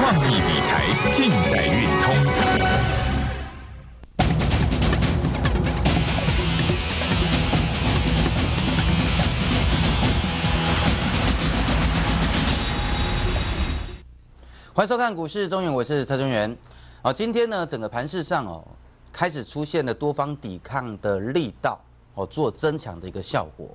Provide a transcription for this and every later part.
创意理财尽在运通。欢迎收看股市中原，我是蔡中原。好，今天呢，整个盘市上哦，开始出现了多方抵抗的力道哦，做增强的一个效果。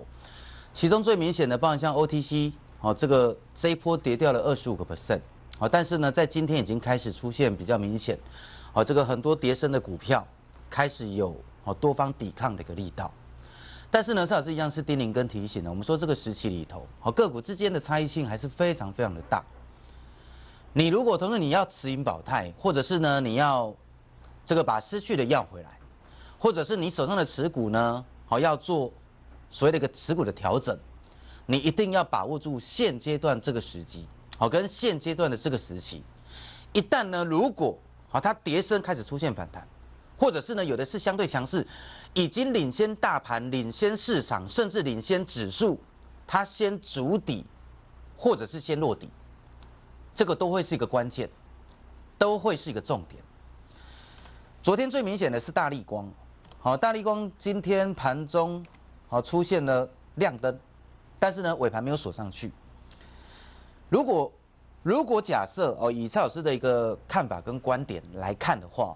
其中最明显的，包含像 OTC 哦，这个 Z 波跌掉了二十五个 percent。好，但是呢，在今天已经开始出现比较明显，哦，这个很多跌升的股票开始有哦多方抵抗的一个力道。但是呢，邵老师一样是丁咛跟提醒的，我们说这个时期里头，哦个股之间的差异性还是非常非常的大。你如果同时你要持盈保泰，或者是呢你要这个把失去的要回来，或者是你手上的持股呢，哦要做所谓的一个持股的调整，你一定要把握住现阶段这个时机。好，跟现阶段的这个时期，一旦呢，如果好它跌升开始出现反弹，或者是呢有的是相对强势，已经领先大盘、领先市场，甚至领先指数，它先筑底，或者是先落底，这个都会是一个关键，都会是一个重点。昨天最明显的是大立光，好，大立光今天盘中好出现了亮灯，但是呢尾盘没有锁上去。如果，如果假设哦，以蔡老师的一个看法跟观点来看的话，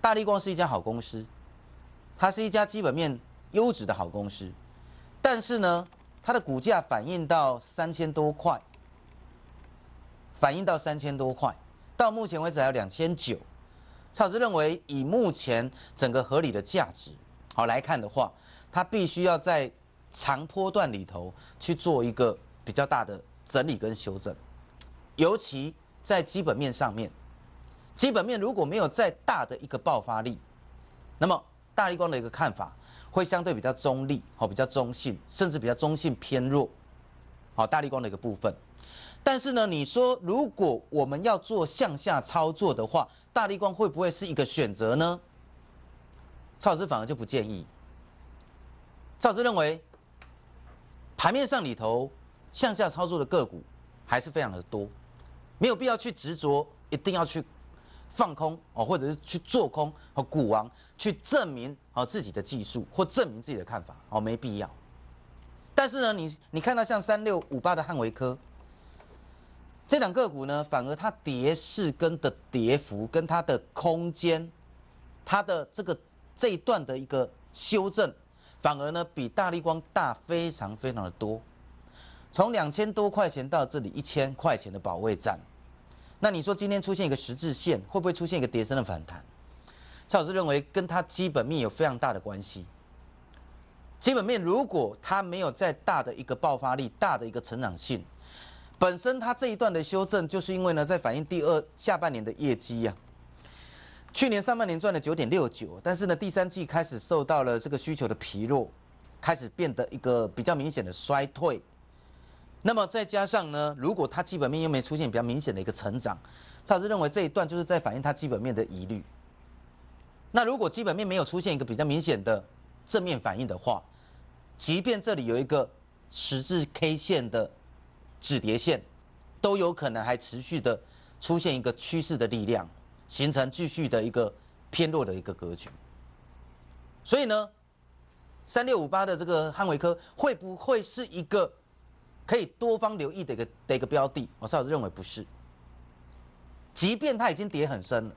大力光是一家好公司，它是一家基本面优质的好公司，但是呢，它的股价反映到三千多块，反映到三千多块，到目前为止还有两千九。蔡老师认为，以目前整个合理的价值好来看的话，它必须要在长波段里头去做一个比较大的。整理跟修正，尤其在基本面上面，基本面如果没有再大的一个爆发力，那么大力光的一个看法会相对比较中立哦，比较中性，甚至比较中性偏弱，好，大力光的一个部分。但是呢，你说如果我们要做向下操作的话，大力光会不会是一个选择呢？赵老师反而就不建议。赵老师认为，盘面上里头。向下操作的个股还是非常的多，没有必要去执着一定要去放空哦，或者是去做空和股王去证明啊自己的技术或证明自己的看法哦，没必要。但是呢，你你看到像三六五八的汉维科这两个股呢，反而它跌势跟的跌幅跟它的空间，它的这个这一段的一个修正，反而呢比大力光大非常非常的多。从两千多块钱到这里一千块钱的保卫战，那你说今天出现一个十字线，会不会出现一个跌升的反弹？蔡老师认为，跟它基本面有非常大的关系。基本面如果它没有再大的一个爆发力、大的一个成长性，本身它这一段的修正就是因为呢，在反映第二下半年的业绩呀。去年上半年赚了九点六九，但是呢，第三季开始受到了这个需求的疲弱，开始变得一个比较明显的衰退。那么再加上呢，如果它基本面又没出现比较明显的一个成长，他是认为这一段就是在反映它基本面的疑虑。那如果基本面没有出现一个比较明显的正面反应的话，即便这里有一个十字 K 线的止跌线，都有可能还持续的出现一个趋势的力量，形成继续的一个偏弱的一个格局。所以呢，三六五八的这个汉维科会不会是一个？可以多方留意的一个的一个标的，我邵老师认为不是。即便它已经跌很深了，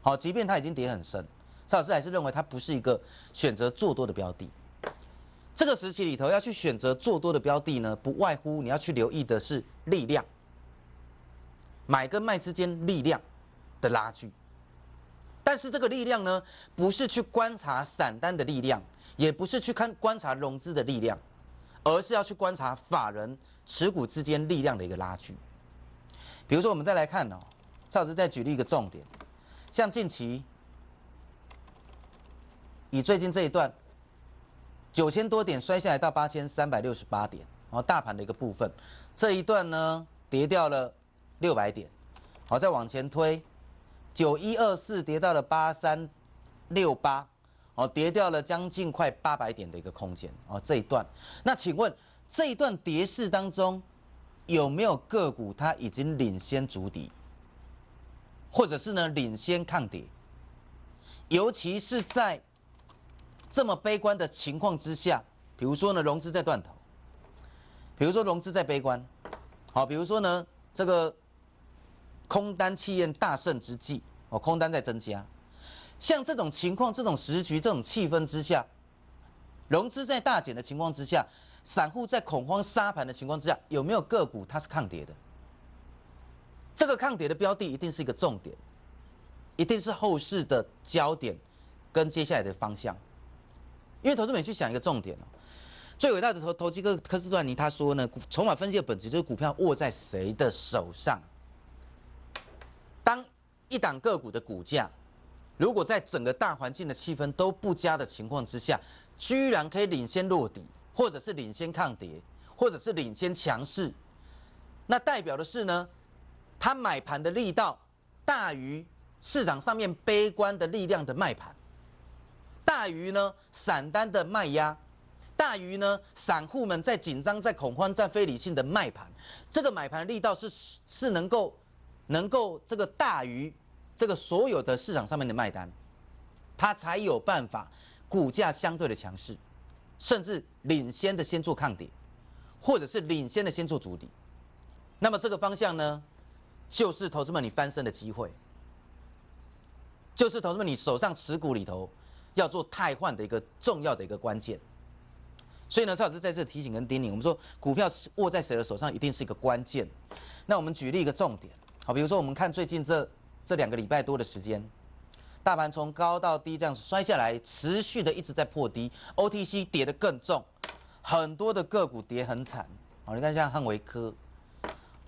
好，即便它已经跌很深，邵老师还是认为它不是一个选择做多的标的。这个时期里头要去选择做多的标的呢，不外乎你要去留意的是力量，买跟卖之间力量的拉锯。但是这个力量呢，不是去观察散单的力量，也不是去看观察融资的力量。而是要去观察法人持股之间力量的一个拉锯。比如说，我们再来看哦，蔡老师再举例一个重点，像近期，以最近这一段，九千多点摔下来到八千三百六十八点，后大盘的一个部分，这一段呢跌掉了六百点，好，再往前推，九一二四跌到了八三六八。哦，跌掉了将近快八百点的一个空间哦，这一段。那请问这一段跌势当中，有没有个股它已经领先足底，或者是呢领先抗跌？尤其是在这么悲观的情况之下，比如说呢融资在断头，比如说融资在悲观，好，比如说呢这个空单气焰大盛之际，哦，空单在增加。像这种情况、这种时局、这种气氛之下，融资在大减的情况之下，散户在恐慌杀盘的情况之下，有没有个股它是抗跌的？这个抗跌的标的一定是一个重点，一定是后市的焦点，跟接下来的方向。因为投资美去想一个重点哦，最伟大的投投机哥科斯段尼他说呢，筹码分析的本质就是股票握在谁的手上。当一档个股的股价。如果在整个大环境的气氛都不佳的情况之下，居然可以领先落底，或者是领先抗跌，或者是领先强势，那代表的是呢，它买盘的力道大于市场上面悲观的力量的卖盘，大于呢散单的卖压，大于呢散户们在紧张、在恐慌、在非理性的卖盘，这个买盘力道是是能够能够这个大于。这个所有的市场上面的卖单，它才有办法股价相对的强势，甚至领先的先做抗跌，或者是领先的先做主底。那么这个方向呢，就是投资们你翻身的机会，就是投资们你手上持股里头要做汰换的一个重要的一个关键。所以呢，邵老师在这提醒跟叮咛，我们说股票握在谁的手上一定是一个关键。那我们举例一个重点，好，比如说我们看最近这。这两个礼拜多的时间，大盘从高到低这样子摔下来，持续的一直在破低，OTC 跌的更重，很多的个股跌很惨哦，你看像汉维科，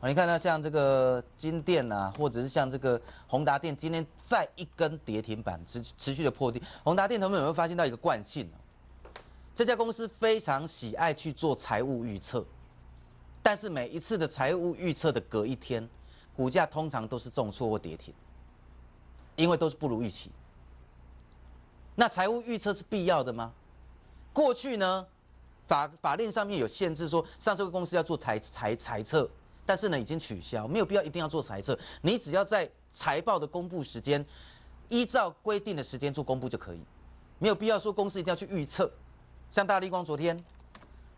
你看到像这个金电啊，或者是像这个宏达电，今天再一根跌停板，持持续的破低。宏达电他们有没有发现到一个惯性？这家公司非常喜爱去做财务预测，但是每一次的财务预测的隔一天，股价通常都是重挫或跌停。因为都是不如预期，那财务预测是必要的吗？过去呢，法法令上面有限制，说上市公司要做财财财测，但是呢，已经取消，没有必要一定要做财测。你只要在财报的公布时间，依照规定的时间做公布就可以，没有必要说公司一定要去预测。像大立光昨天，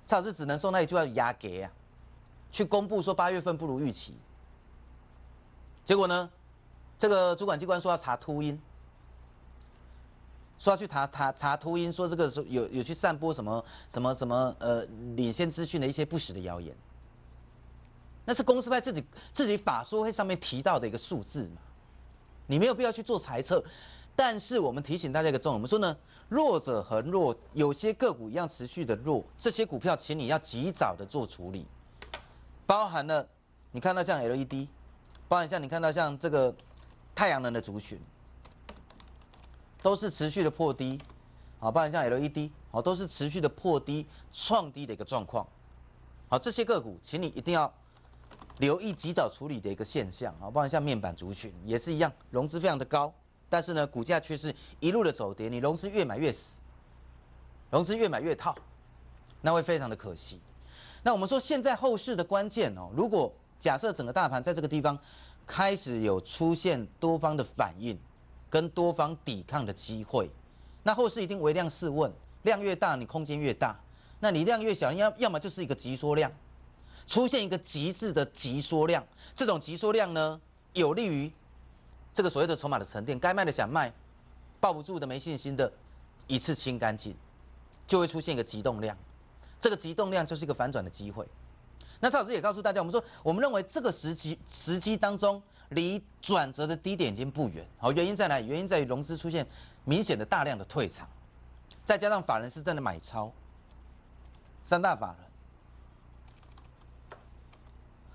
蔡老师只能说那一句话压给啊，去公布说八月份不如预期，结果呢？这个主管机关说要查秃鹰，说要去查查查秃鹰，说这个是有有去散播什么什么什么呃领先资讯的一些不实的谣言，那是公司派自己自己法说会上面提到的一个数字嘛，你没有必要去做猜测。但是我们提醒大家一个重点，我们说呢，弱者恒弱，有些个股一样持续的弱，这些股票请你要及早的做处理，包含了你看到像 LED，包含像你看到像这个。太阳能的族群都是持续的破低，好，不然像 LED，好，都是持续的破低、创低的一个状况，好，这些个股，请你一定要留意及早处理的一个现象，好，不然像面板族群也是一样，融资非常的高，但是呢，股价却是一路的走跌，你融资越买越死，融资越买越套，那会非常的可惜。那我们说现在后市的关键哦，如果假设整个大盘在这个地方。开始有出现多方的反应，跟多方抵抗的机会，那后市一定微量试问，量越大你空间越大，那你量越小，要要么就是一个急缩量，出现一个极致的急缩量，这种急缩量呢，有利于这个所谓的筹码的沉淀，该卖的想卖，抱不住的没信心的，一次清干净，就会出现一个急动量，这个急动量就是一个反转的机会。那蔡老师也告诉大家，我们说，我们认为这个时机时机当中，离转折的低点已经不远。好，原因在哪原因在于融资出现明显的大量的退场，再加上法人是在那买超，三大法人。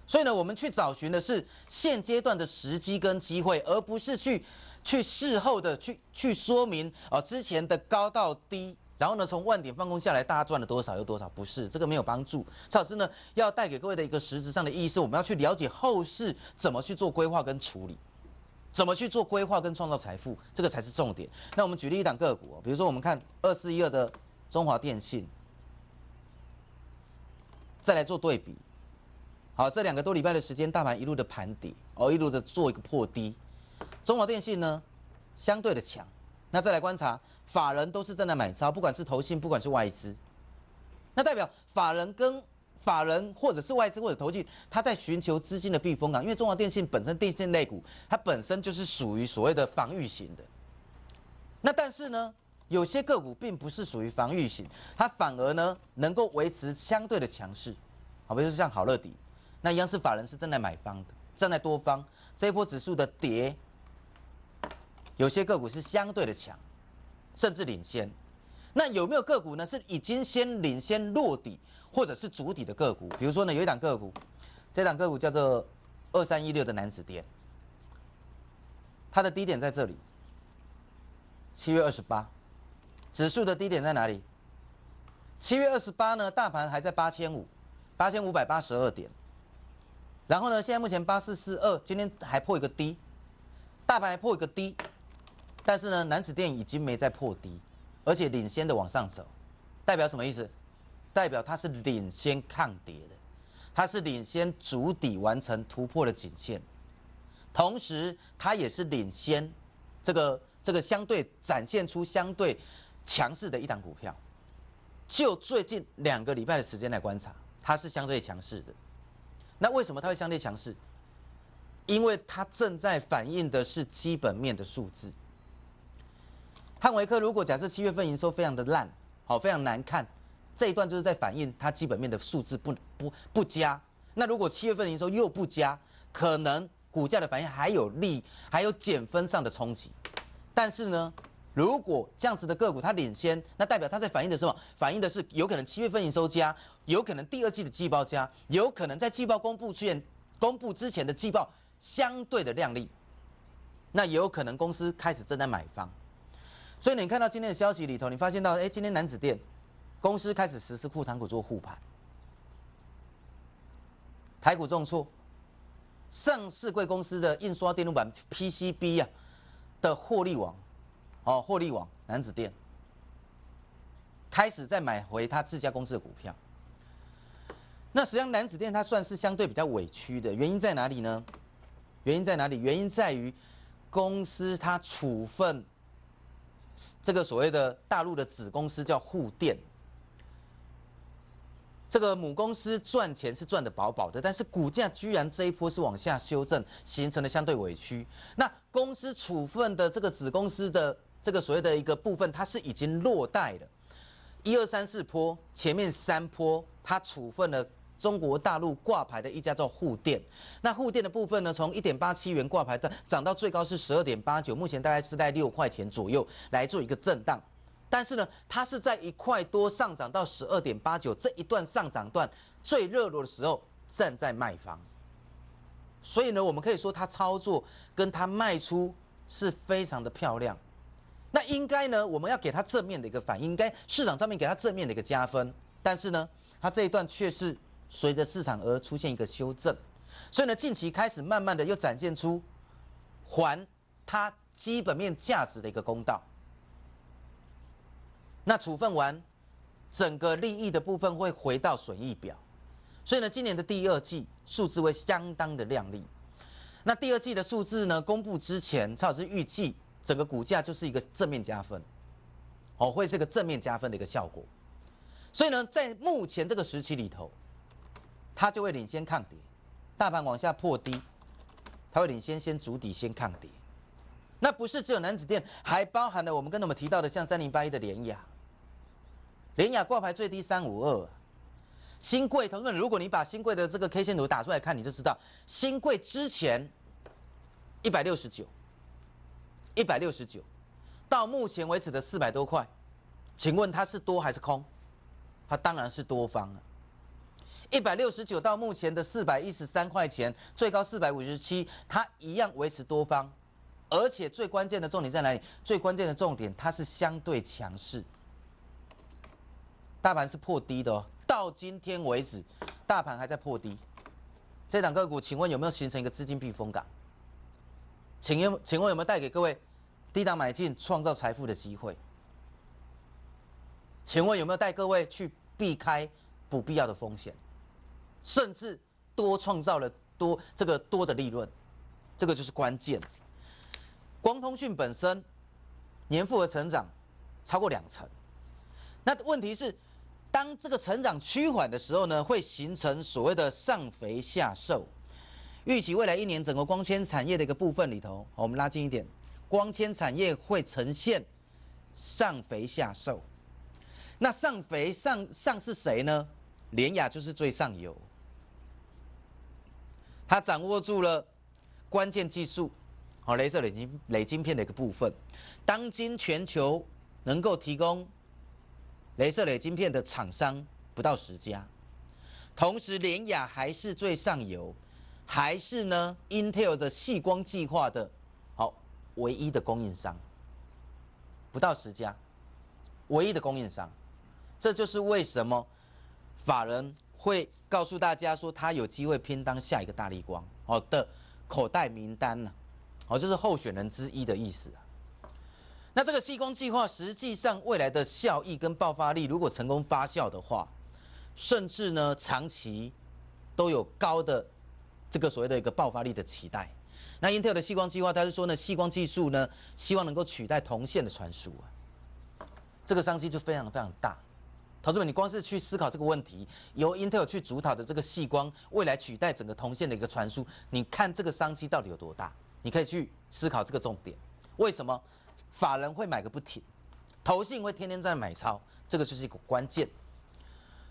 所以呢，我们去找寻的是现阶段的时机跟机会，而不是去去事后的去去说明哦之前的高到低。然后呢，从万点放空下来，大家赚了多少？有多少？不是，这个没有帮助。蔡老师呢，要带给各位的一个实质上的意义是，我们要去了解后市怎么去做规划跟处理，怎么去做规划跟创造财富，这个才是重点。那我们举例一档个股，比如说我们看二四一二的中华电信，再来做对比。好，这两个多礼拜的时间，大盘一路的盘底哦，一路的做一个破低，中华电信呢相对的强。那再来观察。法人都是正在买超，不管是投信，不管是外资，那代表法人跟法人或者是外资或者投信，他在寻求资金的避风港，因为中华电信本身电信类股，它本身就是属于所谓的防御型的。那但是呢，有些个股并不是属于防御型，它反而呢能够维持相对的强势，好，比如说像好乐迪，那央视法人是正在买方的，正在多方，这一波指数的跌，有些个股是相对的强。甚至领先，那有没有个股呢？是已经先领先落底，或者是主底的个股？比如说呢，有一档个股，这档个股叫做二三一六的男子跌，它的低点在这里，七月二十八，指数的低点在哪里？七月二十八呢，大盘还在八千五，八千五百八十二点，然后呢，现在目前八四四二，今天还破一个低，大盘还破一个低。但是呢，南子影已经没在破低，而且领先的往上走，代表什么意思？代表它是领先抗跌的，它是领先足底完成突破的颈线，同时它也是领先这个这个相对展现出相对强势的一档股票。就最近两个礼拜的时间来观察，它是相对强势的。那为什么它会相对强势？因为它正在反映的是基本面的数字。汉维克如果假设七月份营收非常的烂，好非常难看，这一段就是在反映它基本面的数字不不不佳。那如果七月份营收又不佳，可能股价的反应还有利，还有减分上的冲击。但是呢，如果这样子的个股它领先，那代表它在反映的是什么？反映的是有可能七月份营收加，有可能第二季的季报加，有可能在季报公布之前，公布之前的季报相对的靓丽。那也有可能公司开始正在买方。所以你看到今天的消息里头，你发现到，哎，今天南子电公司开始实施库存股做护盘，台股重挫，上市贵公司的印刷电路板 PCB 啊的获利网，哦获利网，南子电开始在买回他自家公司的股票。那实际上南子电它算是相对比较委屈的，原因在哪里呢？原因在哪里？原因在于公司它处分。这个所谓的大陆的子公司叫沪电，这个母公司赚钱是赚的饱饱的，但是股价居然这一波是往下修正，形成了相对委屈。那公司处分的这个子公司的这个所谓的一个部分，它是已经落袋了，一二三四坡前面三坡它处分了。中国大陆挂牌的一家叫沪电，那沪电的部分呢，从一点八七元挂牌的涨到最高是十二点八九，目前大概是在六块钱左右来做一个震荡。但是呢，它是在一块多上涨到十二点八九这一段上涨段最热络的时候站在卖方，所以呢，我们可以说它操作跟它卖出是非常的漂亮。那应该呢，我们要给它正面的一个反应，应该市场上面给它正面的一个加分。但是呢，它这一段却是。随着市场而出现一个修正，所以呢，近期开始慢慢的又展现出还它基本面价值的一个公道。那处分完，整个利益的部分会回到损益表，所以呢，今年的第二季数字会相当的亮丽。那第二季的数字呢，公布之前，蔡老师预计整个股价就是一个正面加分，哦，会是一个正面加分的一个效果。所以呢，在目前这个时期里头。它就会领先抗跌，大盘往下破低，它会领先先筑底先抗跌，那不是只有南子店，还包含了我们跟他们提到的像三零八一的联雅，联雅挂牌最低三五二，新贵腾们，如果你把新贵的这个 K 线图打出来看，你就知道新贵之前一百六十九，一百六十九，到目前为止的四百多块，请问它是多还是空？它当然是多方了。一百六十九到目前的四百一十三块钱，最高四百五十七，它一样维持多方，而且最关键的重点在哪里？最关键的重点，它是相对强势，大盘是破低的哦。到今天为止，大盘还在破低，这两个股，请问有没有形成一个资金避风港？请问，请问有没有带给各位低档买进创造财富的机会？请问有没有带各位去避开不必要的风险？甚至多创造了多这个多的利润，这个就是关键。光通讯本身年复合成长超过两成，那问题是，当这个成长趋缓的时候呢，会形成所谓的上肥下瘦。预期未来一年整个光纤产业的一个部分里头，我们拉近一点，光纤产业会呈现上肥下瘦。那上肥上上是谁呢？联雅就是最上游。它掌握住了关键技术，哦，镭射磊晶磊晶片的一个部分。当今全球能够提供镭射磊晶片的厂商不到十家，同时联雅还是最上游，还是呢，Intel 的细光计划的，好，唯一的供应商。不到十家，唯一的供应商，这就是为什么法人。会告诉大家说，他有机会拼当下一个大利光哦的口袋名单呢，哦就是候选人之一的意思啊。那这个细光计划实际上未来的效益跟爆发力，如果成功发酵的话，甚至呢长期都有高的这个所谓的一个爆发力的期待。那 Intel 的细光计划，它是说呢细光技术呢希望能够取代铜线的传输啊，这个商机就非常非常大。投资们，你光是去思考这个问题，由 Intel 去主导的这个细光未来取代整个铜线的一个传输，你看这个商机到底有多大？你可以去思考这个重点。为什么法人会买个不停，投信会天天在买超？这个就是一个关键。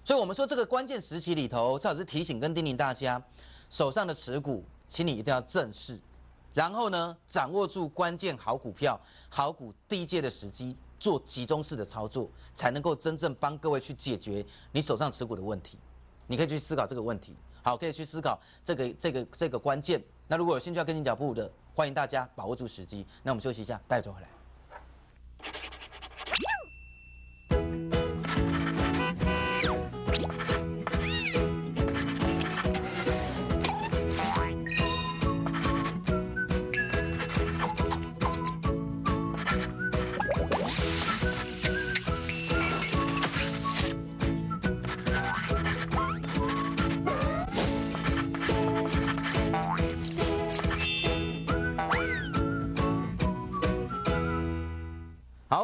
所以，我们说这个关键时期里头，蔡老师提醒跟叮咛大家，手上的持股，请你一定要正视，然后呢，掌握住关键好股票、好股低阶的时机。做集中式的操作，才能够真正帮各位去解决你手上持股的问题。你可以去思考这个问题，好，可以去思考这个、这个、这个关键。那如果有兴趣要跟进脚步的，欢迎大家把握住时机。那我们休息一下，待会再回来。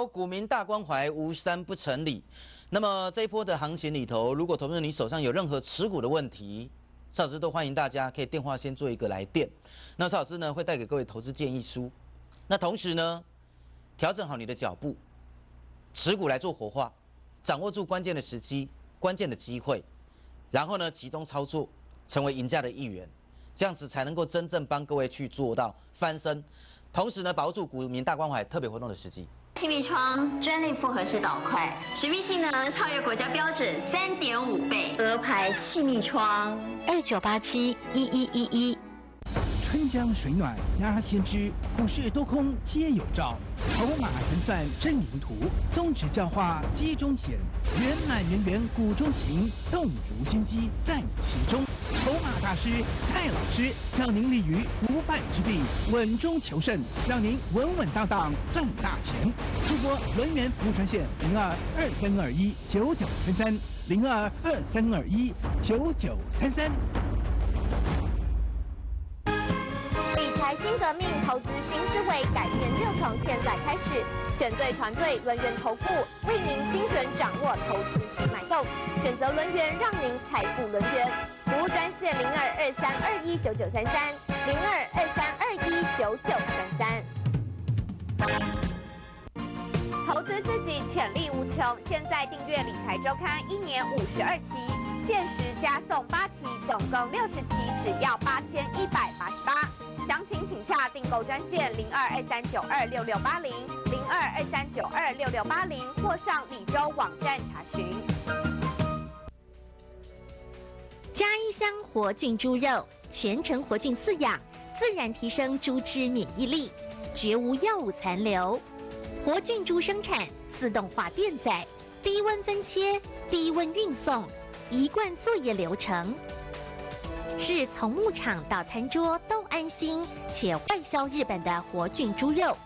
股民大关怀，无三不成理。那么这一波的行情里头，如果投资你手上有任何持股的问题，邵老师都欢迎大家可以电话先做一个来电。那邵老师呢会带给各位投资建议书。那同时呢，调整好你的脚步，持股来做活化，掌握住关键的时机、关键的机会，然后呢集中操作，成为赢家的一员，这样子才能够真正帮各位去做到翻身。同时呢，保住股民大关怀特别活动的时机。气密窗专利复合式导块，水密性能超越国家标准三点五倍。鹅牌气密窗，二九八七一一一一。春江水暖鸭先知，股市多空皆有兆，筹码盘算真名图，宗旨教化机中险，圆满圆圆股中情，动如心机在其中。筹码大师蔡老师，让您立于不败之地，稳中求胜，让您稳稳当当赚大钱。出波轮服福川线零二二三二一九九三三零二二三二一九九三三。新革命，投资新思维，改变就从现在开始。选对团队，轮缘投顾为您精准掌握投资新脉动。选择轮源，让您财富轮源。服务专线零二二三二一九九三三，零二二三二一九九三三。投资自己，潜力无穷。现在订阅理财周刊，一年五十二期，限时加送八期，总共六十期，只要八千一百八十八。详情请洽订购专线零二二三九二六六八零零二二三九二六六八零或上李州网站查询。加一箱活菌猪肉，全程活菌饲养，自然提升猪只免疫力，绝无药物残留。活菌猪生产自动化电宰，低温分切，低温运送，一贯作业流程。是从牧场到餐桌都安心，且外销日本的活菌猪肉。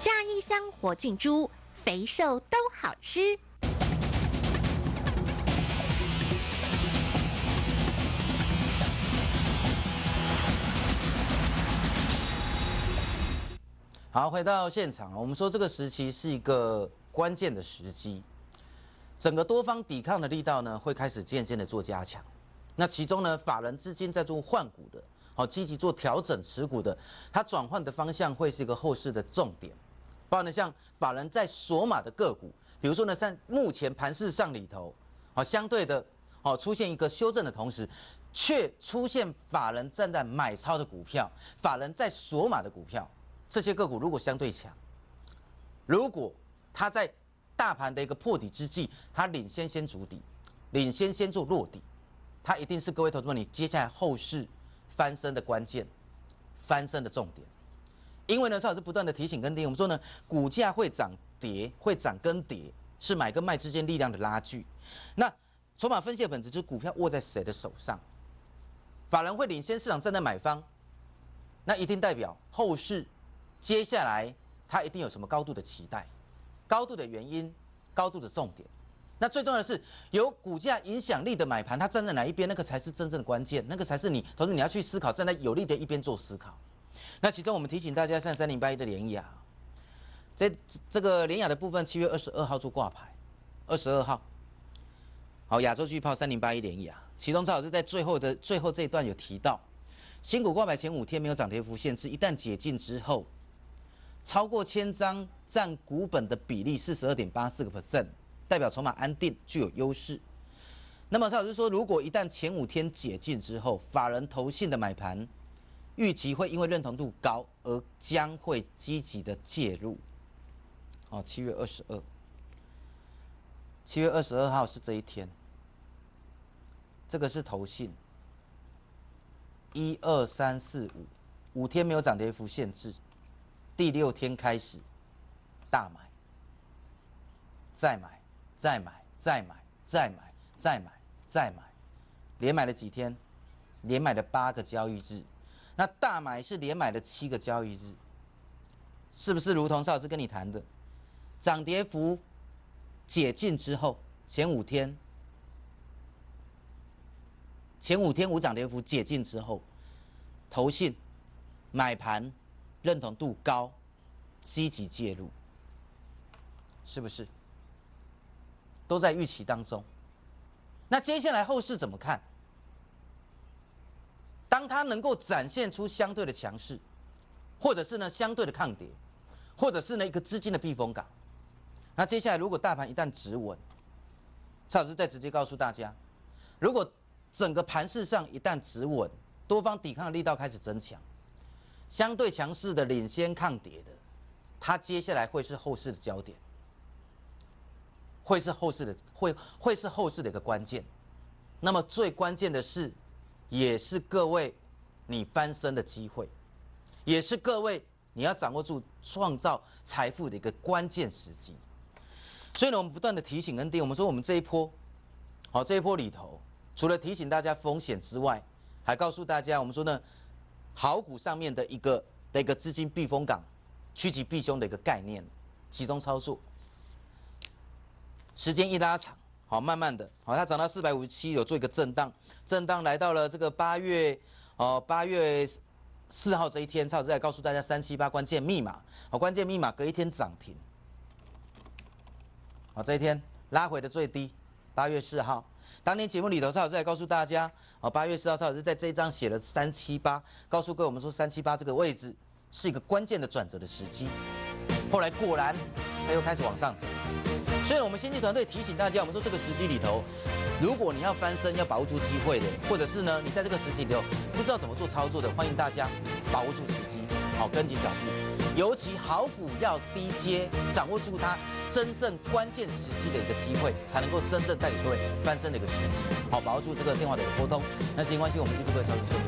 加一箱活菌猪，肥瘦都好吃。好，回到现场，我们说这个时期是一个关键的时机。整个多方抵抗的力道呢，会开始渐渐的做加强。那其中呢，法人资金在做换股的，好积极做调整持股的，它转换的方向会是一个后市的重点。包括呢，像法人，在索马的个股，比如说呢，在目前盘市上里头，好相对的，好出现一个修正的同时，却出现法人站在买超的股票，法人在索马的股票，这些个股如果相对强，如果它在。大盘的一个破底之际，它领先先筑底，领先先做落底，它一定是各位投资者，你接下来后市翻身的关键，翻身的重点。因为呢，邵老师不断的提醒跟跌，我们说呢，股价会涨跌，会涨跟跌，是买跟卖之间力量的拉锯。那筹码分析的本质就是股票握在谁的手上，法人会领先市场站在买方，那一定代表后市接下来它一定有什么高度的期待。高度的原因，高度的重点，那最重要的是有股价影响力的买盘，它站在哪一边，那个才是真正的关键，那个才是你同时你要去思考站在有利的一边做思考。那其中我们提醒大家，上三零八一的联雅，在这个联雅的部分，七月二十二号做挂牌，二十二号。好，亚洲巨炮三零八一联雅，其中赵老师在最后的最后这一段有提到，新股挂牌前五天没有涨跌幅限制，一旦解禁之后。超过千张占股本的比例四十二点八四个 percent，代表筹码安定具有优势。那么蔡老师说，如果一旦前五天解禁之后，法人投信的买盘预期会因为认同度高而将会积极的介入。哦，七月二十二，七月二十二号是这一天。这个是投信，一二三四五五天没有涨跌幅限制。第六天开始大买，再买，再买，再买，再买，再买，再买，连买了几天，连买了八个交易日，那大买是连买了七个交易日，是不是如同邵老师跟你谈的，涨跌幅解禁之后前五天，前五天无涨跌幅解禁之后，投信买盘。认同度高，积极介入，是不是？都在预期当中。那接下来后市怎么看？当它能够展现出相对的强势，或者是呢相对的抗跌，或者是呢一个资金的避风港，那接下来如果大盘一旦止稳，蔡老师再直接告诉大家，如果整个盘势上一旦止稳，多方抵抗力道开始增强。相对强势的、领先抗跌的，它接下来会是后市的焦点，会是后市的，会会是后市的一个关键。那么最关键的是，也是各位你翻身的机会，也是各位你要掌握住创造财富的一个关键时机。所以呢，我们不断的提醒恩定，我们说我们这一波，好这一波里头，除了提醒大家风险之外，还告诉大家，我们说呢。好股上面的一个一个资金避风港，趋吉避凶的一个概念，集中操作。时间一拉长，好，慢慢的，好，它涨到四百五十七，有做一个震荡，震荡来到了这个八月，哦，八月四号这一天，超市在告诉大家三七八关键密码，好，关键密码隔一天涨停，好，这一天拉回的最低，八月四号。当年节目里头，蔡老师还告诉大家：哦，八月四号，蔡老师在这一章写了三七八，告诉各位我们说，三七八这个位置是一个关键的转折的时机。后来果然，他又开始往上走。所以我们先进团队提醒大家，我们说这个时机里头，如果你要翻身，要把握住机会的，或者是呢，你在这个时机里头不知道怎么做操作的，欢迎大家把握住时机，好跟紧脚步。尤其好股要低阶，掌握住它。真正关键时机的一个机会，才能够真正带给各位翻身的一个时机。好，把握住这个电话的一个沟通。那时间关系，我们就这个消息说。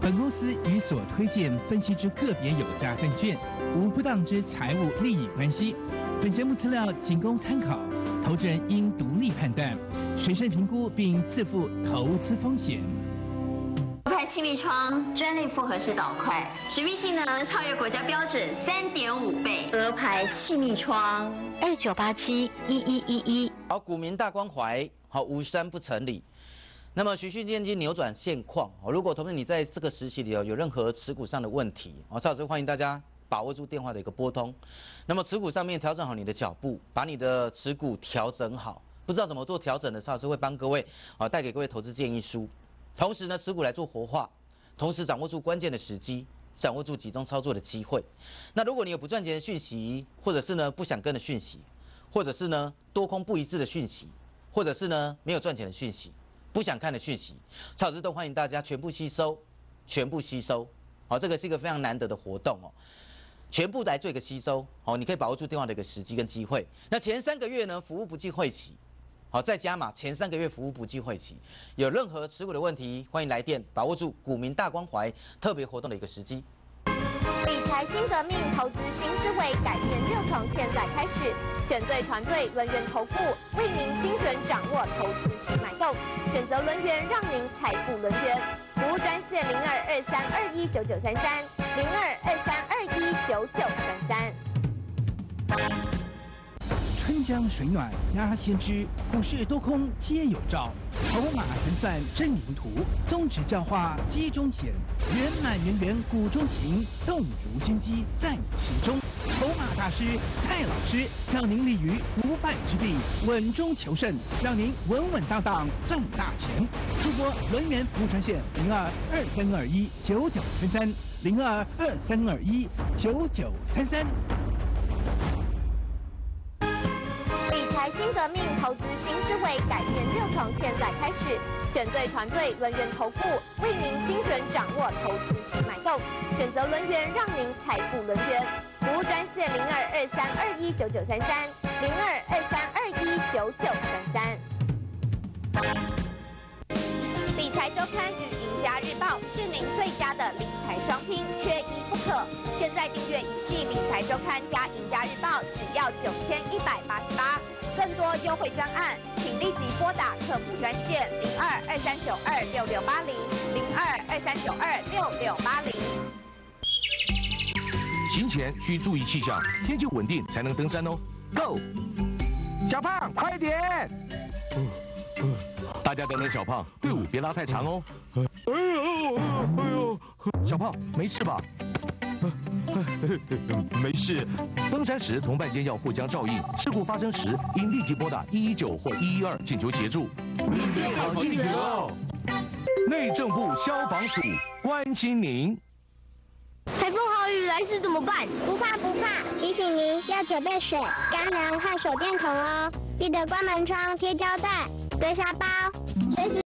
本公司与所推荐分析之个别有价证券无不当之财务利益关系。本节目资料仅供参考，投资人应独立判断，审慎评估并自负投资风险。牌气密窗专利复合式导块，水密性能超越国家标准三点五倍。鹅牌气密窗二九八七一一一一。好，股民大关怀，好无山不成理。那么循序渐进扭转现况。哦，如果同时你在这个时期里哦有任何持股上的问题，哦，邵老师欢迎大家把握住电话的一个拨通。那么持股上面调整好你的脚步，把你的持股调整好。不知道怎么做调整的，邵老师会帮各位哦带给各位投资建议书。同时呢，持股来做活化，同时掌握住关键的时机，掌握住集中操作的机会。那如果你有不赚钱的讯息，或者是呢不想跟的讯息，或者是呢多空不一致的讯息，或者是呢没有赚钱的讯息，不想看的讯息，草食都欢迎大家全部吸收，全部吸收。好，这个是一个非常难得的活动哦，全部来做一个吸收。好，你可以把握住电话的一个时机跟机会。那前三个月呢，服务不计会期。好，再加码，前三个月服务不计会期，有任何持股的问题，欢迎来电，把握住股民大关怀特别活动的一个时机。理财新革命，投资新思维，改变就从现在开始。选对团队，轮元投顾，为您精准掌握投资及买购。选择轮元，让您财富轮元。服务专线零二二三二一九九三三零二二三二一九九三三。春江水暖鸭先知，股市多空皆有兆，筹码神算真名图，宗旨教化机中险，圆满圆圆股中情，动如心机在其中。筹码大师蔡老师，让您立于不败之地，稳中求胜，让您稳稳当当赚大钱。直播轮圆服务专线零二二三二一九九三三零二二三二一九九三三。新革命，投资新思维，改变就从现在开始。选对团队，轮源投顾为您精准掌握投资新脉动。选择轮源，让您财富轮源。服务专线零二二三二一九九三三零二二三二一九九三三。理财周刊与赢家日报是您最佳的理财双拼，缺一不可。现在订阅一季理财周刊加赢家日报，只要九千一百八十八。多优惠专案，请立即拨打客服专线零二二三九二六六八零零二二三九二六六八零。行前需注意气象，天气稳定才能登山哦。Go，小胖，快点！大家等等小胖，队伍别拉太长哦。哎呦，哎呦，小胖没事吧？没事。登山时，同伴间要互相照应。事故发生时，应立即拨打一一九或一一二请求协助。好记者，内政部消防署关心您。台风、豪雨来时怎么办？不怕不怕。提醒您要准备水、干粮和手电筒哦。记得关门窗、贴胶带、堆沙包。随时。